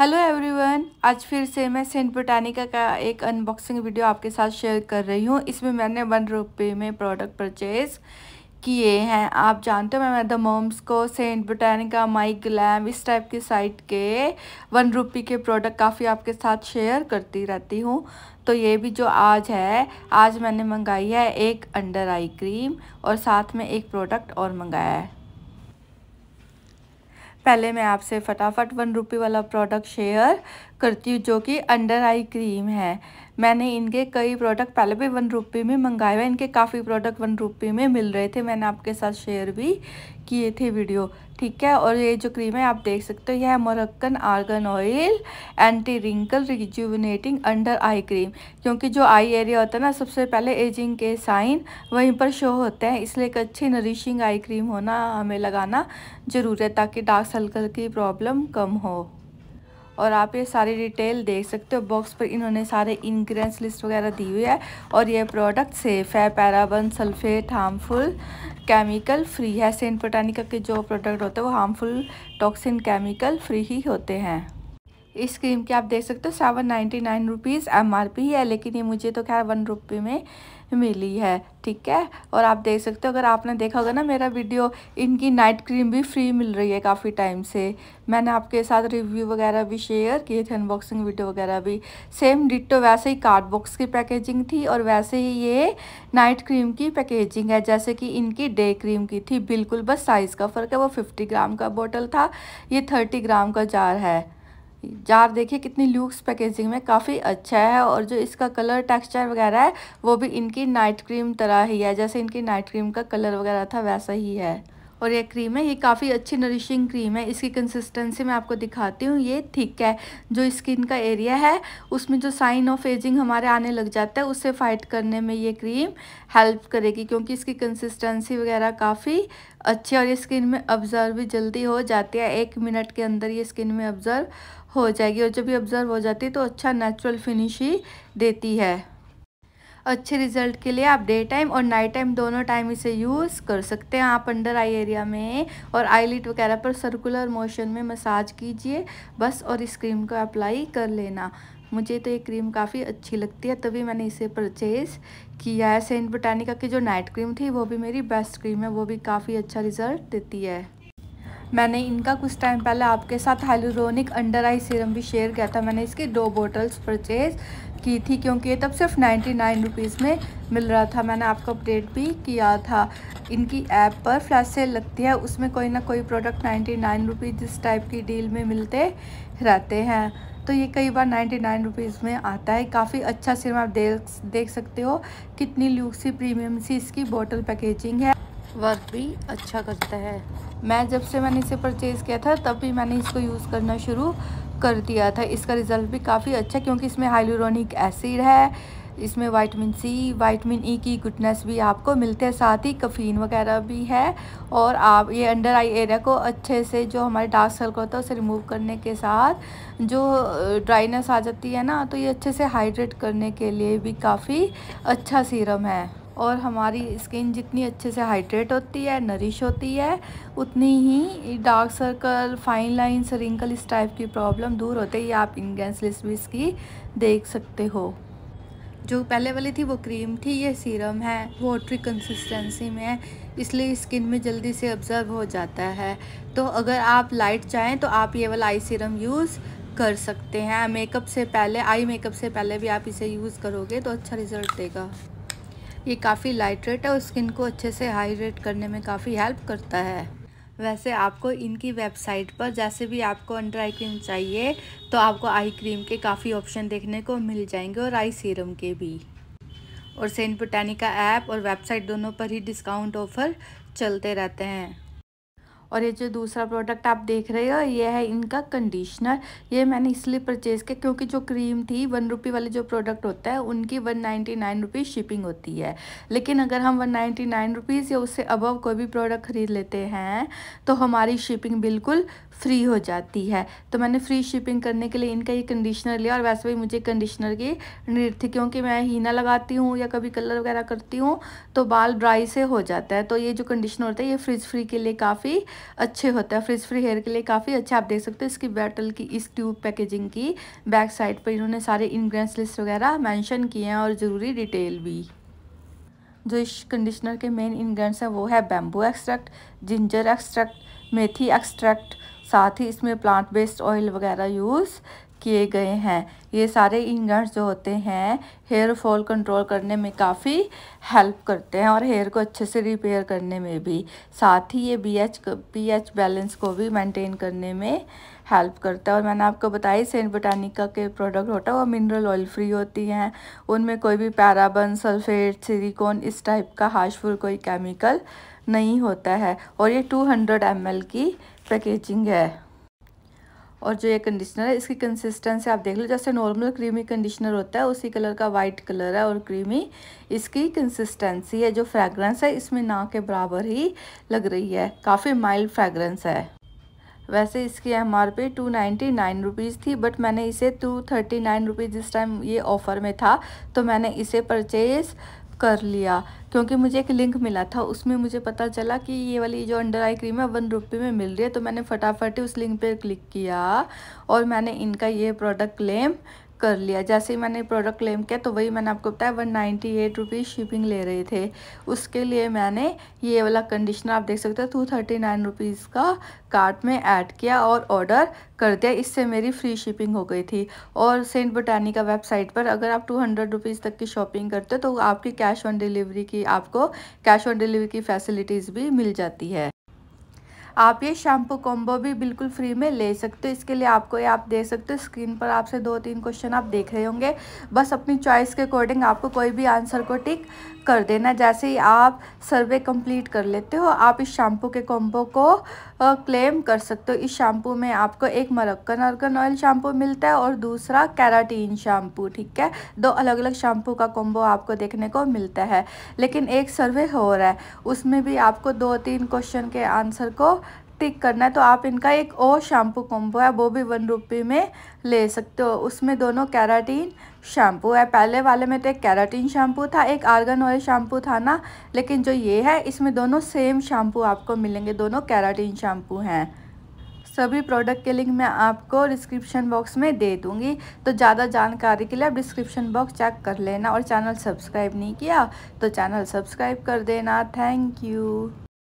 hello everyone आज फिर से मैं सेंट ब्रिटानिका का एक अनबॉक्सिंग वीडियो आपके साथ शेयर कर रही हूँ इसमें मैंने वन रुपये में प्रोडक्ट परचेज़ किए हैं आप जानते हो मैं मैं the moms co St Botanica MyGlamm इस टाइप की साइट के वन रुपी के प्रोडक्ट काफ़ी आपके साथ शेयर करती रहती हूँ तो ये भी जो आज है आज मैंने मंगाई है एक अंडर आई क्रीम और साथ में एक प्रोडक्ट और मंगाया है पहले मैं आपसे फटाफट वन रुपी वाला प्रोडक्ट शेयर करती हूँ जो कि अंडर आई क्रीम है मैंने इनके कई प्रोडक्ट पहले भी वन रुपये में मंगाए हुए इनके काफ़ी प्रोडक्ट वन रुपये में मिल रहे थे मैंने आपके साथ शेयर भी किए थे वीडियो ठीक है और ये जो क्रीम है आप देख सकते हो यह है Moroccan argan oil anti wrinkle rejuvenating under eye cream क्योंकि जो आई एरिया होता है ना सबसे पहले एजिंग के साइन वहीं पर शो होते हैं इसलिए एक अच्छी नरिशिंग आई क्रीम होना हमें लगाना ज़रूरी है ताकि डार्क सर्कल की प्रॉब्लम कम हो और आप ये सारी डिटेल देख सकते हो बॉक्स पर इन्होंने सारे इंग्रेडिएंट्स लिस्ट वगैरह दी हुई है और ये प्रोडक्ट सेफ़ है paraben sulphate harmful chemical free है सेंट बोटानिका के जो प्रोडक्ट होते हैं वो हार्मफुल टॉक्सिन केमिकल फ्री ही होते हैं इस क्रीम की आप देख सकते हो seven ninety nine rupees M है लेकिन ये मुझे तो खैर वन रुपये में मिली है ठीक है और आप देख सकते हो अगर आपने देखा होगा ना मेरा वीडियो इनकी नाइट क्रीम भी फ्री मिल रही है काफ़ी टाइम से मैंने आपके साथ रिव्यू वगैरह भी शेयर किए थे अनबॉक्सिंग वीडियो वगैरह भी सेम डिटो वैसे ही कार्ड बॉक्स की पैकेजिंग थी और वैसे ही ये नाइट क्रीम की पैकेजिंग है जैसे कि इनकी डे क्रीम की थी बिल्कुल बस साइज़ का फ़र्क है वो फिफ्टी ग्राम का बॉटल था ये थर्टी ग्राम का जार है जार देखिए कितनी लूक्स पैकेजिंग में काफ़ी अच्छा है और जो इसका कलर टेक्सचर वगैरह है वो भी इनकी नाइट क्रीम तरह ही है जैसे इनकी नाइट क्रीम का कलर वगैरह था वैसा ही है और ये क्रीम है ये काफ़ी अच्छी नरिशिंग क्रीम है इसकी कंसिस्टेंसी मैं आपको दिखाती हूँ ये थिक है जो स्किन का एरिया है उसमें जो साइन ऑफ एजिंग हमारे आने लग जाता है उससे फाइट करने में ये क्रीम हेल्प करेगी क्योंकि इसकी कंसिस्टेंसी वगैरह काफ़ी अच्छी और ये स्किन में ऑब्जर्व भी जल्दी हो जाती है एक मिनट के अंदर ये स्किन में ऑब्जर्व हो जाएगी और जब ये ऑब्जर्व हो जाती है तो अच्छा नेचुरल फिनिश ही देती है अच्छे रिजल्ट के लिए आप डे टाइम और नाइट टाइम दोनों टाइम इसे यूज़ कर सकते हैं आप अंडर आई एरिया में और आईलिट वगैरह पर सर्कुलर मोशन में मसाज कीजिए बस और इस क्रीम को अप्लाई कर लेना मुझे तो ये क्रीम काफ़ी अच्छी लगती है तभी मैंने इसे परचेज़ किया है सेंट बोटानिका की जो नाइट क्रीम थी वो भी मेरी बेस्ट क्रीम है वो भी काफ़ी अच्छा रिज़ल्ट देती है मैंने इनका कुछ टाइम पहले आपके साथ हाइलोरोनिक अंडर आई सीरम भी शेयर किया था मैंने इसकी दो बॉटल्स परचेज़ की थी क्योंकि ये तब सिर्फ नाइन्टी नाइन रुपीज़ में मिल रहा था मैंने आपको अपडेट भी किया था इनकी ऐप पर फ्लैश सेल लगती है उसमें कोई ना कोई प्रोडक्ट नाइन्टी नाइन रुपीज़ इस टाइप की डील में मिलते रहते हैं तो ये कई बार नाइन्टी नाइन रुपीज़ में आता है काफ़ी अच्छा सिरम आप देख देख सकते हो कितनी लूक सी प्रीमियम सी इसकी बॉटल पैकेजिंग है वर्क भी अच्छा करता है मैं जब से मैंने इसे परचेज़ किया था तब भी मैंने इसको यूज़ करना शुरू कर दिया था इसका रिज़ल्ट भी काफ़ी अच्छा क्योंकि इसमें हाइलोरोनिक एसिड है इसमें vitamin C vitamin E e की गुडनेस भी आपको मिलते हैं साथ ही कफ़ीन वगैरह भी है और आप ये अंडर आई एरिया को अच्छे से जो हमारे डार्क सर्कल होता है उसे रिमूव करने के साथ जो ड्राइनेस आ जाती है ना तो ये अच्छे से हाइड्रेट करने के लिए भी काफ़ी अच्छा सीरम है और हमारी स्किन जितनी अच्छे से हाइड्रेट होती है नरिश होती है उतनी ही dark circle fine lines wrinkle इस टाइप की प्रॉब्लम दूर होते ही आप इंगेंस लिस्बिस की देख सकते हो जो पहले वाली थी वो क्रीम थी ये सीरम है वोटरी कंसिस्टेंसी में है इसलिए स्किन में जल्दी से ऑब्जर्व हो जाता है तो अगर आप लाइट चाहें तो आप ये वाला आई सीरम यूज़ कर सकते हैं मेकअप से पहले आई मेकअप से पहले भी आप इसे यूज़ करोगे तो अच्छा रिज़ल्ट देगा ये काफ़ी लाइट्रेट है और स्किन को अच्छे से हाइड्रेट करने में काफ़ी हेल्प करता है वैसे आपको इनकी वेबसाइट पर जैसे भी आपको अंडर आई क्रीम चाहिए तो आपको आई क्रीम के काफ़ी ऑप्शन देखने को मिल जाएंगे और आई सीरम के भी और सेंट बोटैनिका ऐप और वेबसाइट दोनों पर ही डिस्काउंट ऑफ़र चलते रहते हैं और ये जो दूसरा प्रोडक्ट आप देख रहे हो ये है इनका कंडीशनर ये मैंने इसलिए परचेज़ किया क्योंकि जो क्रीम थी वन रुपी वाले जो प्रोडक्ट होता है उनकी one ninety nine rupees shipping होती है लेकिन अगर हम वन नाइन्टी नाइन रुपीज़ या उससे अबव कोई भी प्रोडक्ट ख़रीद लेते हैं तो हमारी शिपिंग बिल्कुल फ्री हो जाती है तो मैंने फ्री शिपिंग करने के लिए इनका ये कंडीशनर लिया और वैसे भी मुझे कंडीशनर की नीड थी क्योंकि मैं हीना लगाती हूँ या कभी कलर वगैरह करती हूँ तो बाल ड्राई से हो जाता है तो ये जो कंडीशनर होता है ये फ्रिज फ्री के लिए काफ़ी अच्छे होता है फ्रिज फ्री हेयर के लिए काफ़ी अच्छा आप देख सकते हो इसकी बैटल की इस ट्यूब पैकेजिंग की बैक साइड पर इन्होंने सारे इन्ग्रेंस लिस्ट वगैरह मैंशन किए हैं और ज़रूरी डिटेल भी जो इस कंडीशनर के मेन इन्ग्रेडिएंट्स हैं वो है बैम्बू एक्सट्रैक्ट जिंजर एक्सट्रैक्ट मेथी एक्सट्रैक्ट साथ ही इसमें प्लांट बेस्ड ऑयल वगैरह यूज़ किए गए हैं ये सारे इंग्रेडिएंट्स जो होते हैं हेयर फॉल कंट्रोल करने में काफ़ी हेल्प करते हैं और हेयर को अच्छे से रिपेयर करने में भी साथ ही ये B H P H balance को भी मेंटेन करने में हेल्प करता है और मैंने आपको बताया सेंट बोटानिका के प्रोडक्ट होता है वो मिनरल ऑयल फ्री होती हैं उनमें कोई भी पैराबन सल्फेट सिलिकॉन इस टाइप का हार्शफुल कोई केमिकल नहीं होता है और ये एम एल की पैकेजिंग है और जो ये कंडीशनर है इसकी कंसिस्टेंसी आप देख लो जैसे नॉर्मल क्रीमी कंडीशनर होता है उसी कलर का वाइट कलर है और क्रीमी इसकी कंसिस्टेंसी है जो फ्रेगरेंस है इसमें ना के बराबर ही लग रही है काफ़ी माइल्ड फ्रेगरेंस है वैसे इसकी M R P two ninety nine rupees थी बट मैंने इसे टू थर्टी नाइन रुपीज़ जिस टाइम ये ऑफ़र में था तो मैंने इसे परचेज़ कर लिया क्योंकि मुझे एक लिंक मिला था उसमें मुझे पता चला कि ये वाली जो अंडर आई क्रीम है वन रुपये में मिल रही है तो मैंने फटाफट ही उस लिंक पर क्लिक किया और मैंने इनका ये प्रोडक्ट क्लेम कर लिया जैसे ही मैंने प्रोडक्ट क्लेम किया तो वही मैंने आपको बताया one ninety eight rupees shipping ले रहे थे उसके लिए मैंने ये वाला कंडीशनर आप देख सकते हो टू थर्टी नाइन रुपीज़ का कार्ट में ऐड किया और ऑर्डर कर दिया इससे मेरी फ्री शिपिंग हो गई थी और सेंट बटानी का वेबसाइट पर अगर आप टू हंड्रेड रुपीज़ तक की शॉपिंग करते हो तो आपकी कैश ऑन डिलीवरी की आपको कैश ऑन डिलीवरी की फैसिलिटीज़ भी मिल जाती है आप ये शैम्पू कॉम्बो भी बिल्कुल फ्री में ले सकते हो इसके लिए आपको ये आप देख सकते हो स्क्रीन पर आपसे दो तीन क्वेश्चन आप देख रहे होंगे बस अपनी चॉइस के अकॉर्डिंग आपको कोई भी आंसर को टिक कर देना जैसे ही आप सर्वे कंप्लीट कर लेते हो आप इस शैम्पू के कॉम्बो को क्लेम कर सकते हो इस शैम्पू में आपको एक मरक्कन अर्गन ऑयल शैम्पू मिलता है और दूसरा कैराटीन शैम्पू ठीक है दो अलग अलग शैम्पू का कॉम्बो आपको देखने को मिलता है लेकिन एक सर्वे हो रहा है उसमें भी आपको दो तीन क्वेश्चन के आंसर को थिक करना है तो आप इनका एक और शैम्पू कॉम्बो है वो भी वन रुपी में ले सकते हो उसमें दोनों कैराटीन शैम्पू है पहले वाले में तो एक कैराटीन शैम्पू था एक आर्गन ऑयल शैम्पू था ना लेकिन जो ये है इसमें दोनों सेम शैम्पू आपको मिलेंगे दोनों कैराटीन शैम्पू हैं सभी प्रोडक्ट के लिंक मैं आपको डिस्क्रिप्शन बॉक्स में दे दूंगी तो ज़्यादा जानकारी के लिए आप डिस्क्रिप्शन बॉक्स चेक कर लेना और चैनल सब्सक्राइब नहीं किया तो चैनल सब्सक्राइब कर देना थैंक यू